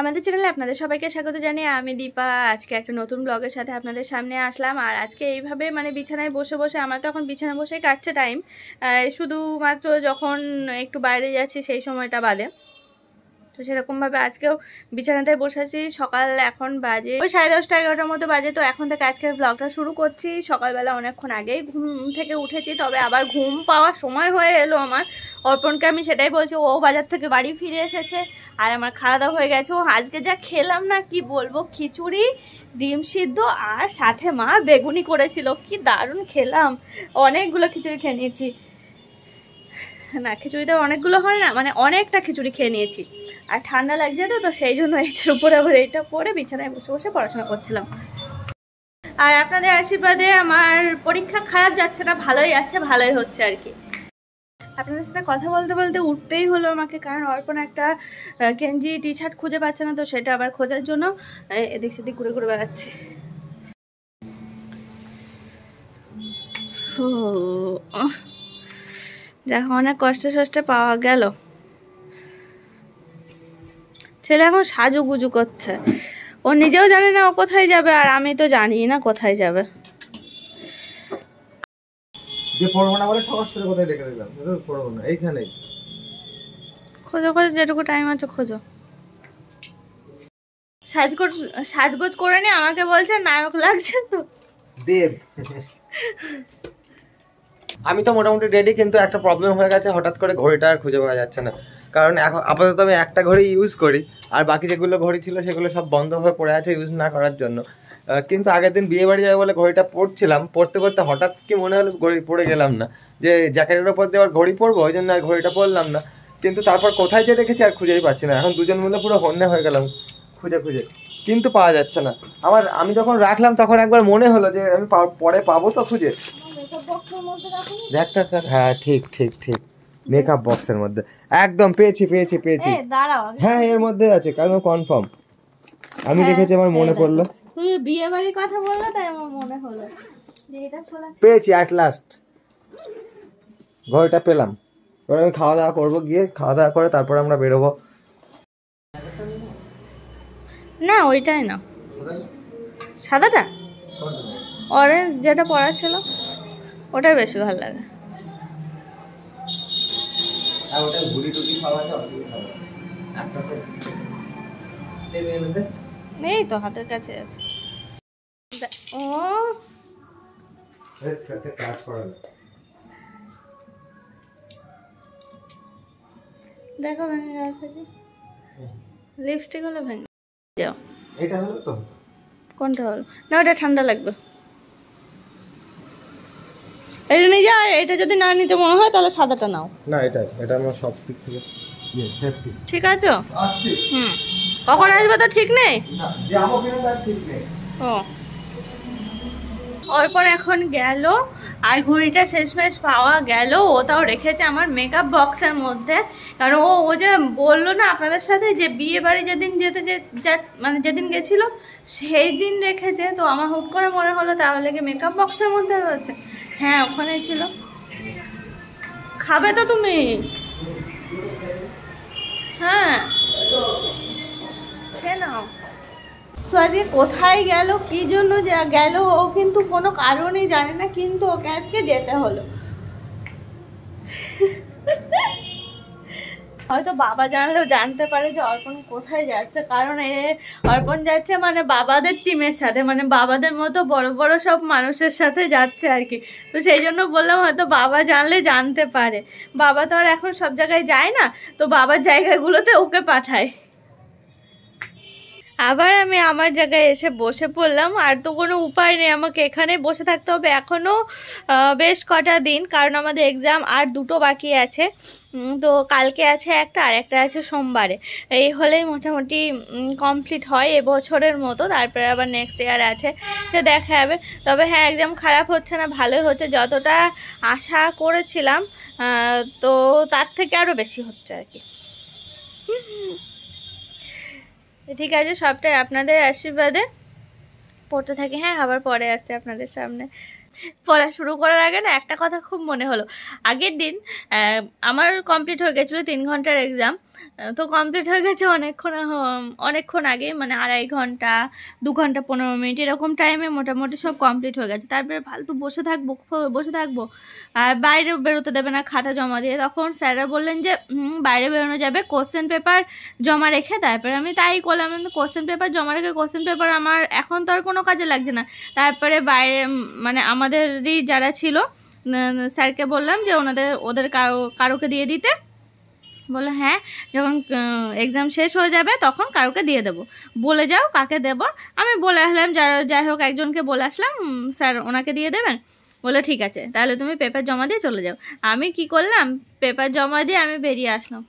আমাদের চ্যানেলে আপনাদের সবাইকে স্বাগত জানিয়ে আমি দীপা আজকে একটা নতুন ব্লগের সাথে আপনাদের সামনে আসলাম আর আজকে এইভাবে মানে বিছানায় বসে বসে আমার তো এখন বিছানায় বসে কাটছে টাইম শুধুমাত্র যখন একটু বাইরে যাচ্ছি সেই সময়টা বাদে তো সেরকমভাবে আজকেও বিছানাতে বসেছি সকাল এখন বাজে ওই সাড়ে দশটা এগারোটার মতো বাজে তো এখন থেকে আজকের ব্লগটা শুরু করছি সকালবেলা অনেকক্ষণ আগেই ঘুম থেকে উঠেছি তবে আবার ঘুম পাওয়ার সময় হয়ে এলো আমার অর্পণকে আমি সেটাই বলছি ও বাজার থেকে বাড়ি ফিরে এসেছে আর আমার খাওয়া দাওয়া হয়ে গেছে ও আজকে যা খেলাম না কি বলবো খিচুড়ি ডিম সিদ্ধ আর সাথে মা বেগুনি করেছিল কি দারুণ খেলাম অনেকগুলো খিচুড়ি খেয়ে নিয়েছি না খিচুড়ি তো অনেকগুলো হয় না মানে অনেকটা খিচুড়ি খেয়ে নিয়েছি আর ঠান্ডা লাগছে তো তো সেই জন্য এইটার উপরে আবার এইটা পরে বিছানায় বসে বসে পড়াশোনা করছিলাম আর আপনাদের আশীর্বাদে আমার পরীক্ষা খারাপ যাচ্ছে না ভালোই আছে ভালোই হচ্ছে আর কি আপনাদের সাথে কথা বলতে বলতে উঠতেই হলো আমাকে কারণ অর্পণ একটা গেঞ্জি টি শার্ট খুঁজে পাচ্ছে না তো সেটা আবার খোঁজার জন্য এদিক সেদিক ঘুরে ঘুরে বেড়াচ্ছে ও দেখো অনেক কষ্টে সষ্টে পাওয়া গেল ছেলে এখন সাজুগুজু করছে ও নিজেও জানে না ও কোথায় যাবে আর আমি তো জানি না কোথায় যাবে খোঁজো যেটুকু টাইম আছে খোঁজো সাজগোজ সাজগোজ করে নিয়ে আমাকে বলছে নায়ক লাগছে তো দেব আমি তো মোটামুটি রেডি কিন্তু একটা প্রবলেম হয়ে গেছে হঠাৎ করে ঘড়িটা আর খুঁজে পাওয়া যাচ্ছে না কারণ এখন আপাতত আমি একটা ঘড়ি ইউজ করি আর বাকি যেগুলো ঘড়ি ছিল সেগুলো সব বন্ধ হয়ে পড়ে আছে ইউজ না করার জন্য কিন্তু আগের দিন বিয়ে বাড়ি যাবে বলে ঘড়িটা পড়ছিলাম পড়তে পড়তে হঠাৎ কি মনে হলো ঘড়ি পড়ে গেলাম না যে জ্যাকেটের ওপর দিয়ে আবার ঘড়ি পরবো ওই জন্য আর ঘড়িটা পরলাম না কিন্তু তারপর কোথায় যে রেখেছি আর খুঁজেই পাচ্ছি না এখন দুজন মিলে পুরো হন্যে হয়ে গেলাম খুঁজে খুঁজে কিন্তু পাওয়া যাচ্ছে না আমার আমি যখন রাখলাম তখন একবার মনে হলো যে আমি পরে পাবো তো খুঁজে দেখ দেখ হ্যাঁ ঠিক ঠিক ঠিক মেকআপ বক্সের মধ্যে একদম পেয়েছি পেয়েছি পেয়েছি হ্যাঁ এর মধ্যে আছে কারণ কনফার্ম আমি হ্যাঁ, দেখেছি আমার মনে পড়লো তুমি বিয়ে বাড়ির কথা বললে তাই আমার মনে হলো পেয়েছি অ্যাট লাস্ট ঘরটা পেলাম আমি খাওয়া দাওয়া করবো গিয়ে খাওয়া দাওয়া করে তারপরে আমরা বেরোবো না ওইটাই না সাদাটা অরেঞ্জ যেটা পড়া ছিল ওটাই বেশি ভালো লাগে নেই তো হাতের কাছে আছে ও দেখো ভেঙে গেছে কি লিপস্টিক হলো ভেঙে যাও এটা হলো তো কোনটা হলো না ওটা ঠান্ডা লাগবে এটা নিয়ে যা এটা যদি না নিতে মনে হয় তাহলে সাদাটা নাও না এটা এটা আমার সব দিক থেকে সেফটি ইয়ে, ঠিক আছে আসছি হুম কখন আসবে তো ঠিক নেই না যাব কিনা তার ঠিক নেই ও অর্পণ এখন গেল আর ঘড়িটা শেষমেশ পাওয়া গেল ও তাও রেখেছে আমার মেকআপ বক্সের মধ্যে কারণ ও ও যে বললো না আপনাদের সাথে যে বিয়ে বাড়ি যেদিন যেতে যে মানে যেদিন গেছিলো সেই দিন রেখেছে তো আমার হুট করে মনে হলো তাহলে কি মেকআপ বক্সের মধ্যে রয়েছে হ্যাঁ ওখানে ছিল খাবে তো তুমি হ্যাঁ খেয়ে নাও তো আজকে কোথায় গেল কি জন্য গেল ও কিন্তু কোনো কারণেই জানে না কিন্তু ওকে আজকে যেতে হলো হয়তো বাবা জানলেও জানতে পারে যে অর্পণ কোথায় যাচ্ছে কারণ এ অর্পণ যাচ্ছে মানে বাবাদের টিমের সাথে মানে বাবাদের মতো বড় বড় সব মানুষের সাথে যাচ্ছে আর কি তো সেই জন্য বললাম হয়তো বাবা জানলে জানতে পারে বাবা তো আর এখন সব জায়গায় যায় না তো বাবার জায়গাগুলোতে ওকে পাঠায় আবার আমি আমার জায়গায় এসে বসে পড়লাম আর তো কোনো উপায় নেই আমাকে এখানে বসে থাকতে হবে এখনও বেশ কটা দিন কারণ আমাদের এক্সাম আর দুটো বাকি আছে তো কালকে আছে একটা আর একটা আছে সোমবারে এই হলেই মোটামুটি কমপ্লিট হয় এবছরের মতো তারপরে আবার নেক্সট ইয়ার আছে সে দেখা যাবে তবে হ্যাঁ একদম খারাপ হচ্ছে না ভালোই হচ্ছে যতটা আশা করেছিলাম তো তার থেকে আরও বেশি হচ্ছে আর কি ঠিক আছে সবটাই আপনাদের আশীর্বাদে পড়তে থাকি হ্যাঁ আবার পরে আসছে আপনাদের সামনে পড়া শুরু করার আগে না একটা কথা খুব মনে হলো আগের দিন আমার কমপ্লিট হয়ে গেছিলো তিন ঘন্টার এক্সাম তো কমপ্লিট হয়ে গেছে অনেকক্ষণ অনেকক্ষণ আগে মানে আড়াই ঘন্টা দু ঘন্টা পনেরো মিনিট এরকম টাইমে মোটামুটি সব কমপ্লিট হয়ে গেছে তারপরে ফালতু বসে থাকবো বসে থাকবো আর বাইরে বেরোতে দেবে না খাতা জমা দিয়ে তখন স্যাররা বললেন যে বাইরে বেরোনো যাবে কোশ্চেন পেপার জমা রেখে তারপরে আমি তাই করলাম কোশ্চেন পেপার জমা রেখে কোশ্চেন পেপার আমার এখন তো আর কোনো কাজে লাগছে না তারপরে বাইরে মানে আমাদেরই যারা ছিল স্যারকে বললাম যে ওনাদের ওদের কারো কারোকে দিয়ে দিতে বললো হ্যাঁ যখন এক্সাম শেষ হয়ে যাবে তখন কারোকে দিয়ে দেব বলে যাও কাকে দেব আমি বলে আসলাম যাই হোক একজনকে বলে আসলাম স্যার ওনাকে দিয়ে দেবেন বলে ঠিক আছে তাহলে তুমি পেপার জমা দিয়ে চলে যাও আমি কি করলাম পেপার জমা দিয়ে আমি বেরিয়ে আসলাম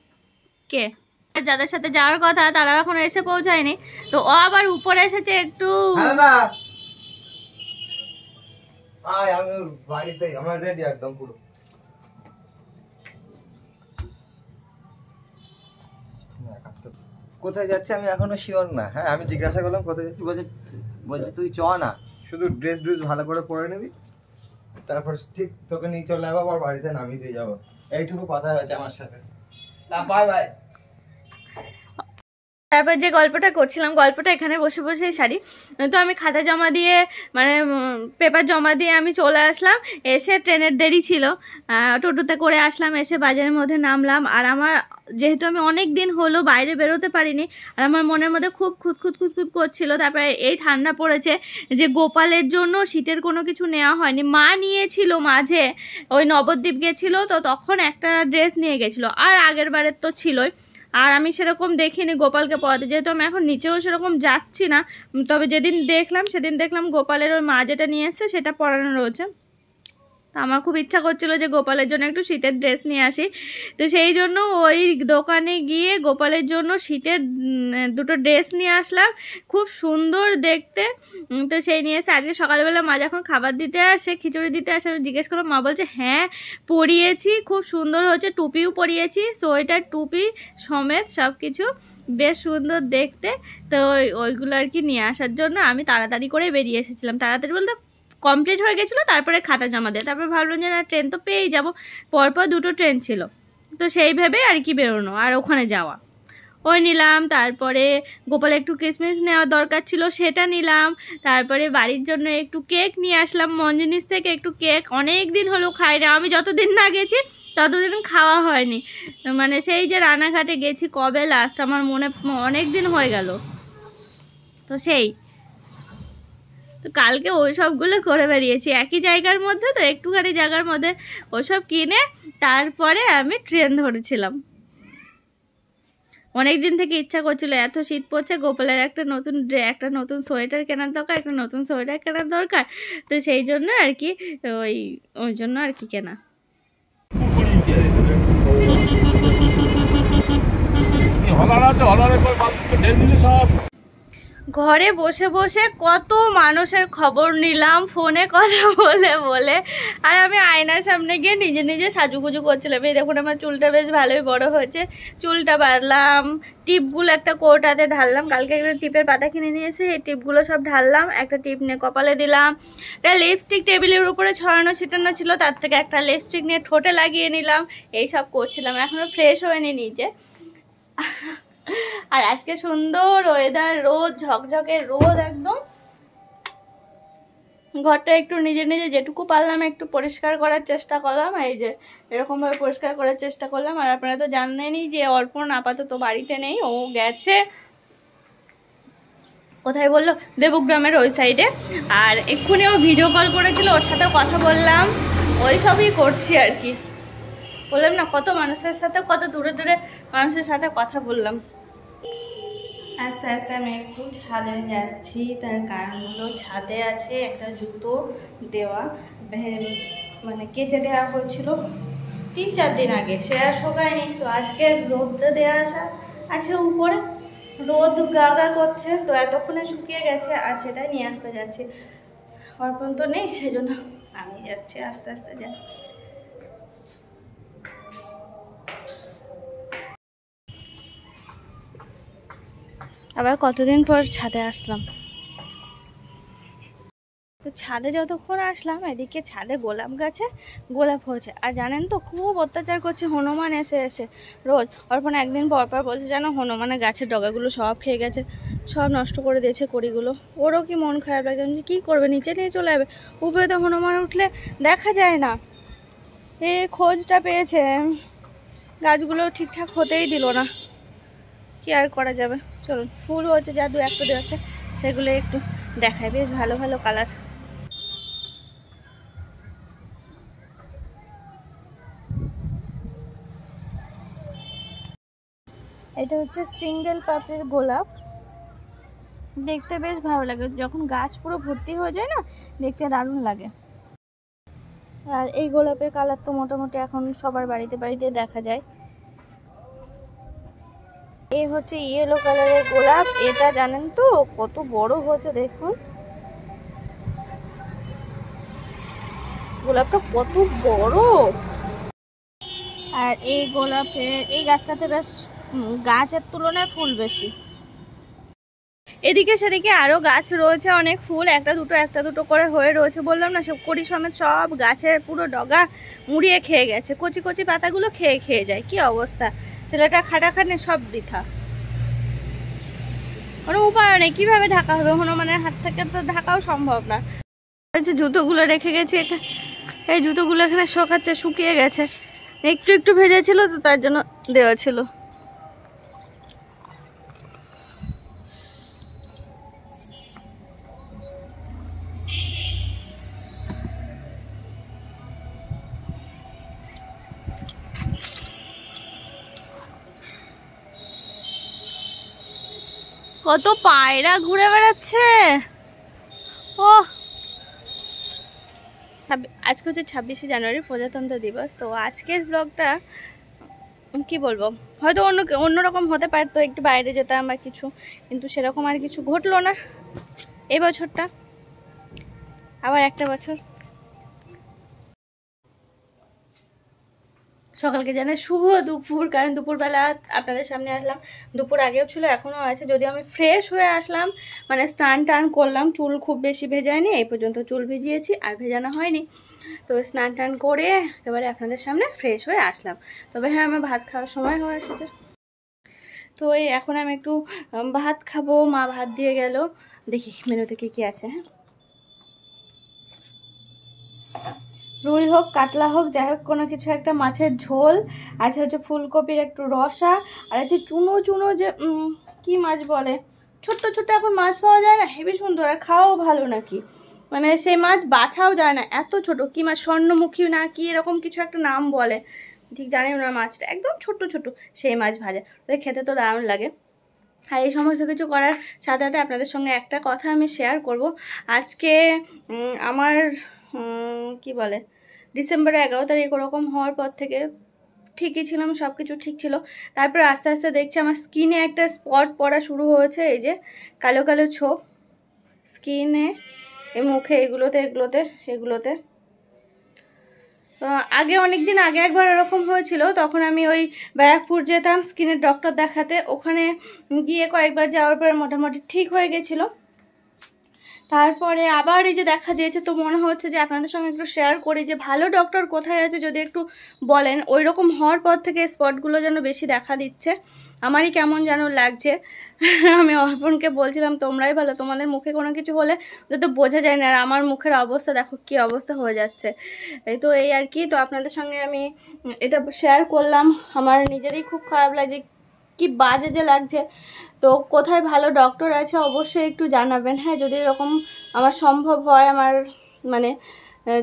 কে যাদের সাথে যাওয়ার কথা তারা এখন এসে পৌঁছায়নি তো ও আবার উপরে এসেছে একটু হ্যাঁ কোথায় যাচ্ছে আমি এখনো শিওর না হ্যাঁ আমি জিজ্ঞাসা করলাম কোথায় যাচ্ছি বলছে বলছে তুই চ না শুধু ড্রেস ড্রেস ভালো করে পরে নিবি তারপর ঠিক তোকে নিয়ে চলে যাবো আবার বাড়িতে নামিয়ে দিয়ে যাবো এইটুকু কথা হয়েছে আমার সাথে না বাই বাই তারপর যে গল্পটা করছিলাম গল্পটা এখানে বসে বসে সারি তো আমি খাতা জমা দিয়ে মানে পেপার জমা দিয়ে আমি চলে আসলাম এসে ট্রেনের দেরি ছিল টোটোতে করে আসলাম এসে বাজারের মধ্যে নামলাম আর আমার যেহেতু আমি অনেক দিন হলো বাইরে বেরোতে পারিনি আর আমার মনের মধ্যে খুব খুঁত খুঁত খুঁত খুঁত করছিল তারপরে এই ঠান্ডা পড়েছে যে গোপালের জন্য শীতের কোনো কিছু নেওয়া হয়নি মা নিয়েছিল মাঝে ওই নবদ্বীপ গেছিলো তো তখন একটা ড্রেস নিয়ে গেছিলো আর আগের বারের তো ছিলই আর আমি সেরকম দেখিনি গোপালকে পড়াতে যেহেতু আমি এখন নিচেও সেরকম যাচ্ছি না তবে যেদিন দেখলাম সেদিন দেখলাম গোপালের ওই মা যেটা নিয়ে এসছে সেটা পড়ানো রয়েছে তো আমার খুব ইচ্ছা করছিল যে গোপালের জন্য একটু শীতের ড্রেস নিয়ে আসি তো সেই জন্য ওই দোকানে গিয়ে গোপালের জন্য শীতের দুটো ড্রেস নিয়ে আসলাম খুব সুন্দর দেখতে তো সেই নিয়ে এসে আজকে সকালবেলা মা যখন খাবার দিতে আসে খিচুড়ি দিতে আসে আমি জিজ্ঞেস করলাম মা বলছে হ্যাঁ পরিয়েছি খুব সুন্দর হচ্ছে টুপিও পরিয়েছি সোয়েটার টুপি সমেত সব কিছু বেশ সুন্দর দেখতে তো ওইগুলো আর কি নিয়ে আসার জন্য আমি তাড়াতাড়ি করে বেরিয়ে এসেছিলাম তাড়াতাড়ি বলতে কমপ্লিট হয়ে গেছিলো তারপরে খাতা জমা দেয় তারপরে ভাবলাম যে না ট্রেন তো পেয়েই যাবো পরপর দুটো ট্রেন ছিল তো সেই ভেবে আর কি বেরোনো আর ওখানে যাওয়া ওই নিলাম তারপরে গোপাল একটু কিসমিস নেওয়ার দরকার ছিল সেটা নিলাম তারপরে বাড়ির জন্য একটু কেক নিয়ে আসলাম মঞ্জিনিস থেকে একটু কেক অনেক দিন হলো খাই না আমি যতদিন না গেছি ততদিন খাওয়া হয়নি মানে সেই যে রানাঘাটে গেছি কবে লাস্ট আমার মনে অনেক দিন হয়ে গেল তো সেই তো কালকে ওই সবগুলো করে বেরিয়েছি একই জায়গার মধ্যে তো একটুখানি জায়গার মধ্যে ওসব কিনে তারপরে আমি ট্রেন ধরেছিলাম অনেক দিন থেকে ইচ্ছা করছিল এত শীত পড়ছে গোপালের একটা নতুন একটা নতুন সোয়েটার কেনার দরকার একটা নতুন সোয়েটার কেনার দরকার তো সেই জন্য আর কি ওই ওই জন্য আর কি কেনা সব ঘরে বসে বসে কত মানুষের খবর নিলাম ফোনে কথা বলে বলে আর আমি আয়নার সামনে গিয়ে নিজে নিজে সাজুগুজু করছিলাম এই দেখুন আমার চুলটা বেশ ভালোই বড় হয়েছে চুলটা বাঁধলাম টিপগুলো একটা কোটাতে ঢাললাম কালকে একটা টিপের পাতা কিনে নিয়েছে এই টিপগুলো সব ঢাললাম একটা টিপ নিয়ে কপালে দিলাম একটা লিপস্টিক টেবিলের উপরে ছড়ানো ছিটানো ছিল তার থেকে একটা লিপস্টিক নিয়ে ঠোঁটে লাগিয়ে নিলাম এই সব করছিলাম এখনও ফ্রেশ হয়নি নিজে আর আজকে সুন্দর ওয়েদার রোদ ঝকঝকে রোদ একদম ঘরটা একটু নিজে নিজে যেটুকু পারলাম একটু পরিষ্কার করার চেষ্টা করলাম এই যে এরকমভাবে পরিষ্কার করার চেষ্টা করলাম আর আপনারা তো জানেনই যে অর্পণ আপাতত বাড়িতে নেই ও গেছে কোথায় বললো দেবগ্রামের ওই সাইডে আর এক্ষুনি ও ভিডিও কল করেছিল ওর সাথে কথা বললাম ওই সবই করছি আর কি বললাম না কত মানুষের সাথে কত দূরে দূরে মানুষের সাথে কথা বললাম আস্তে আস্তে আমি একটু ছাদে যাচ্ছি তার কারণ হলো ছাদে আছে একটা জুতো দেওয়া মানে কেচে দেওয়া হয়েছিল তিন চার দিন আগে সে আর শোকায়নি তো আজকে রোদটা দেওয়া আসা আছে উপরে রোদ গা গা করছে তো এতক্ষণে শুকিয়ে গেছে আর সেটাই নিয়ে আসতে যাচ্ছি অর্পণ তো নেই সেজন্য আমি যাচ্ছি আস্তে আস্তে যাচ্ছি আবার কতদিন পর ছাদে আসলাম তো ছাদে যতক্ষণ আসলাম এদিকে ছাদে গোলাপ গাছে গোলাপ হয়েছে আর জানেন তো খুব অত্যাচার করছে হনুমান এসে এসে রোজ অর্পণ একদিন পর পর বলছে যেন হনুমানের গাছের ডগাগুলো সব খেয়ে গেছে সব নষ্ট করে দিয়েছে কড়িগুলো ওরও কি মন খারাপ লাগে যে কী করবে নিচে নিয়ে চলে যাবে উপরে তো হনুমান উঠলে দেখা যায় না এর খোঁজটা পেয়েছে গাছগুলো ঠিকঠাক হতেই দিল না কি আর করা যাবে চলুন ফুল হয়েছে যা দু একটা দু একটা সেগুলো একটু দেখায় বেশ ভালো ভালো কালার এটা হচ্ছে সিঙ্গেল পাপড়ির গোলাপ দেখতে বেশ ভালো লাগে যখন গাছ পুরো ভর্তি হয়ে যায় না দেখতে দারুণ লাগে আর এই গোলাপের কালার তো মোটামুটি এখন সবার বাড়িতে বাড়িতে দেখা যায় এই হচ্ছে ইয়েলো কালারের গোলাপ এটা জানেন তো কত বড় হয়েছে দেখুন গোলাপটা কত বড় আর এই গোলাপের এই গাছটাতে বেশ গাছের তুলনায় ফুল বেশি এদিকে সেদিকে আরও গাছ রয়েছে অনেক ফুল একটা দুটো একটা দুটো করে হয়ে রয়েছে বললাম না সব করি সমেত সব গাছের পুরো ডগা মুড়িয়ে খেয়ে গেছে কচি কচি পাতাগুলো খেয়ে খেয়ে যায় কি অবস্থা ছেলেটা খাটে সব বৃথা কোনো উপায় নেই কীভাবে ঢাকা হবে হনুমানের হাত থেকে তো ঢাকাও সম্ভব না যে জুতোগুলো রেখে গেছি এই জুতোগুলো এখানে শোকাচ্ছে শুকিয়ে গেছে একটু একটু ভেজেছিল তো তার জন্য দেওয়া ছিল কত পায়রা ঘুরে বেড়াচ্ছে ও আজকে হচ্ছে ছাব্বিশে জানুয়ারি প্রজাতন্ত্র দিবস তো আজকের ব্লগটা কি বলবো হয়তো অন্য অন্যরকম হতে পারতো একটু বাইরে যেতাম বা কিছু কিন্তু সেরকম আর কিছু ঘটলো না এ বছরটা আবার একটা বছর সকালকে জানে শুভ দুপুর কারণ দুপুরবেলা আপনাদের সামনে আসলাম দুপুর আগেও ছিল এখনও আছে যদি আমি ফ্রেশ হয়ে আসলাম মানে স্নান টান করলাম চুল খুব বেশি ভেজায়নি এই পর্যন্ত চুল ভিজিয়েছি আর ভেজানো হয়নি তো স্নান টান করে একেবারে আপনাদের সামনে ফ্রেশ হয়ে আসলাম তবে হ্যাঁ আমার ভাত খাওয়ার সময় হয়ে এসেছে তো এই এখন আমি একটু ভাত খাবো মা ভাত দিয়ে গেল দেখি মেনুতে কী কী আছে হ্যাঁ রুই হোক কাতলা হোক যাই হোক কোনো কিছু একটা মাছের ঝোল আছে হচ্ছে ফুলকপির একটু রসা আর আছে চুনো চুনো যে কি মাছ বলে ছোট্ট ছোট্ট এখন মাছ পাওয়া যায় না হেবি সুন্দর আর খাওয়াও ভালো নাকি মানে সেই মাছ বাছাও যায় না এত ছোট কি মাছ স্বর্ণমুখী না কি এরকম কিছু একটা নাম বলে ঠিক জানেন না মাছটা একদম ছোট্ট ছোট সেই মাছ ভাজা ওদের খেতে তো দারুণ লাগে আর এই সমস্ত কিছু করার সাথে সাথে আপনাদের সঙ্গে একটা কথা আমি শেয়ার করব আজকে আমার কি বলে ডিসেম্বরে এগারো তারিখ ওরকম হওয়ার পর থেকে ঠিকই ছিলাম সব কিছু ঠিক ছিল তারপর আস্তে আস্তে দেখছি আমার স্কিনে একটা স্পট পড়া শুরু হয়েছে এই যে কালো কালো ছোপ স্কিনে এই মুখে এগুলোতে এগুলোতে এগুলোতে আগে অনেক দিন আগে একবার এরকম হয়েছিল তখন আমি ওই ব্যারাকপুর যেতাম স্কিনের ডক্টর দেখাতে ওখানে গিয়ে কয়েকবার যাওয়ার পর মোটামুটি ঠিক হয়ে গেছিলো তারপরে আবার এই যে দেখা দিয়েছে তো মনে হচ্ছে যে আপনাদের সঙ্গে একটু শেয়ার করি যে ভালো ডক্টর কোথায় আছে যদি একটু বলেন ওই রকম হওয়ার পর থেকে স্পটগুলো যেন বেশি দেখা দিচ্ছে আমারই কেমন যেন লাগছে আমি অর্পণকে বলছিলাম তোমরাই ভালো তোমাদের মুখে কোনো কিছু হলে তো বোঝা যায় না আর আমার মুখের অবস্থা দেখো কি অবস্থা হয়ে যাচ্ছে এই তো এই আর কি তো আপনাদের সঙ্গে আমি এটা শেয়ার করলাম আমার নিজেরই খুব খারাপ লাগে কি বাজে যে লাগছে তো কোথায় ভালো ডক্টর আছে অবশ্যই একটু জানাবেন হ্যাঁ যদি এরকম আমার সম্ভব হয় আমার মানে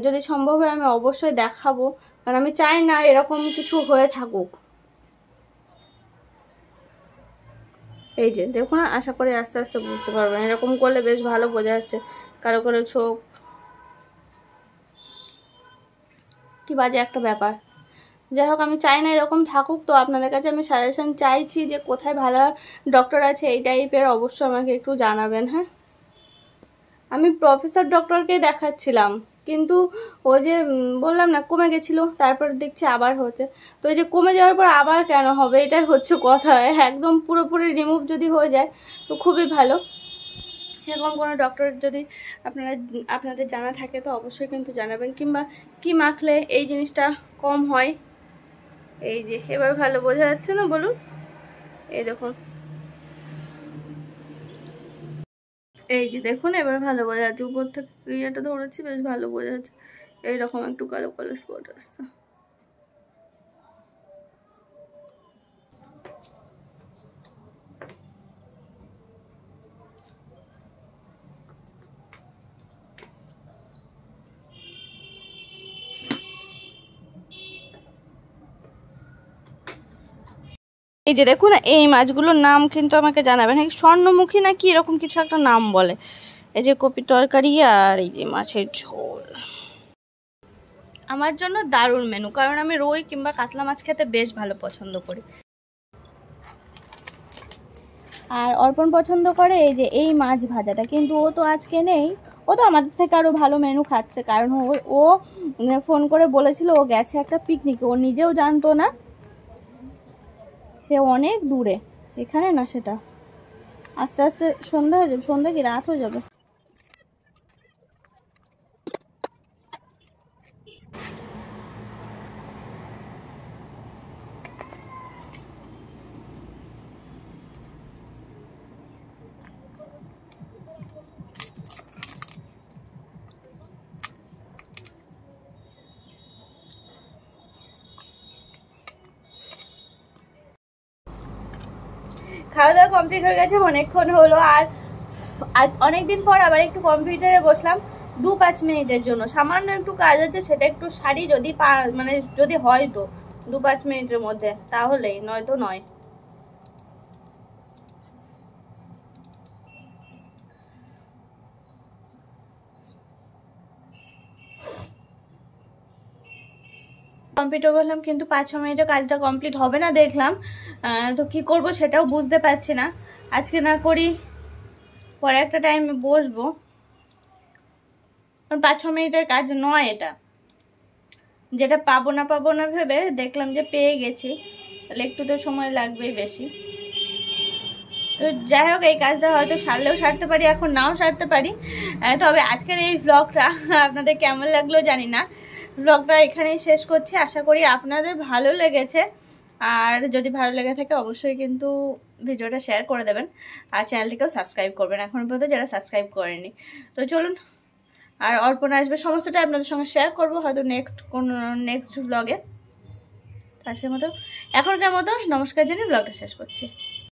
যদি সম্ভব হয় আমি অবশ্যই দেখাবো কারণ আমি চাই না এরকম কিছু হয়ে থাকুক এই যে দেখুন আশা করি আস্তে আস্তে বুঝতে পারবেন এরকম করলে বেশ ভালো বোঝা যাচ্ছে কারো কারো চোখ কি বাজে একটা ব্যাপার যাই হোক আমি চাই না এরকম থাকুক তো আপনাদের কাছে আমি সাজেশান চাইছি যে কোথায় ভালো ডক্টর আছে এই টাইপের অবশ্যই আমাকে একটু জানাবেন হ্যাঁ আমি প্রফেসর ডক্টরকে দেখাচ্ছিলাম কিন্তু ও যে বললাম না কমে গেছিলো তারপর দেখছি আবার হচ্ছে তো এই যে কমে যাওয়ার পর আবার কেন হবে এটাই হচ্ছে কথা একদম পুরোপুরি রিমুভ যদি হয়ে যায় তো খুবই ভালো সেরকম কোনো ডক্টর যদি আপনারা আপনাদের জানা থাকে তো অবশ্যই কিন্তু জানাবেন কিংবা কি মাখলে এই জিনিসটা কম হয় এই যে এবার ভালো বোঝা যাচ্ছে না বলুন এই দেখুন এই যে দেখুন এবার ভালো বোঝা যাচ্ছে উপর থেকে ইয়েটা ধরেছি বেশ ভালো বোঝা যাচ্ছে এইরকম একটু কালো কালো স্পট আসছে এই যে দেখুন এই মাছগুলোর নাম কিন্তু আমাকে জানাবেন হ্যাঁ স্বর্ণমুখী নাকি এরকম কিছু একটা নাম বলে এই যে কপি তরকারি আর এই যে মাছের ঝোল আমার জন্য দারুণ মেনু কারণ আমি রুই কিংবা কাতলা মাছ খেতে বেশ ভালো পছন্দ করি আর অর্পণ পছন্দ করে এই যে এই মাছ ভাজাটা কিন্তু ও তো আজকে নেই ও তো আমাদের থেকে আরও ভালো মেনু খাচ্ছে কারণ ও ফোন করে বলেছিল ও গেছে একটা পিকনিকে ও নিজেও জানতো না সে অনেক দূরে এখানে না সেটা আস্তে আস্তে সন্ধ্যা হয়ে যাবে সন্ধ্যা কি রাত হয়ে যাবে খাওয়া দাওয়া কমপ্লিট হয়ে গেছে অনেকক্ষণ হলো আর আজ অনেকদিন পর আবার একটু কম্পিউটারে বসলাম দু পাঁচ মিনিটের জন্য সামান্য একটু কাজ আছে সেটা একটু সারি যদি মানে যদি হয় তো দু পাঁচ মিনিটের মধ্যে তাহলেই নয়তো নয় কম্পিউটার করলাম কিন্তু পাঁচ ছ মিনিটে কাজটা কমপ্লিট হবে না দেখলাম তো কি করব সেটাও বুঝতে পারছি না আজকে না করি পরে একটা টাইমে বসবো কারণ পাঁচ ছ মিনিটের কাজ নয় এটা যেটা পাবো না পাবো না ভেবে দেখলাম যে পেয়ে গেছি তাহলে একটু তো সময় লাগবেই বেশি তো যাই হোক এই কাজটা হয়তো সারলেও সারতে পারি এখন নাও সারতে পারি তবে আজকের এই ব্লগটা আপনাদের কেমন লাগলো জানি না ব্লগটা এখানেই শেষ করছি আশা করি আপনাদের ভালো লেগেছে আর যদি ভালো লেগে থাকে অবশ্যই কিন্তু ভিডিওটা শেয়ার করে দেবেন আর চ্যানেলটিকেও সাবস্ক্রাইব করবেন এখন পর্যন্ত যারা সাবস্ক্রাইব করেনি তো চলুন আর অর্পণ আসবে সমস্তটা আপনাদের সঙ্গে শেয়ার করব হয়তো নেক্সট কোনো নেক্সট ব্লগে আজকের মতো এখনকার মতো নমস্কার জানিয়ে ব্লগটা শেষ করছি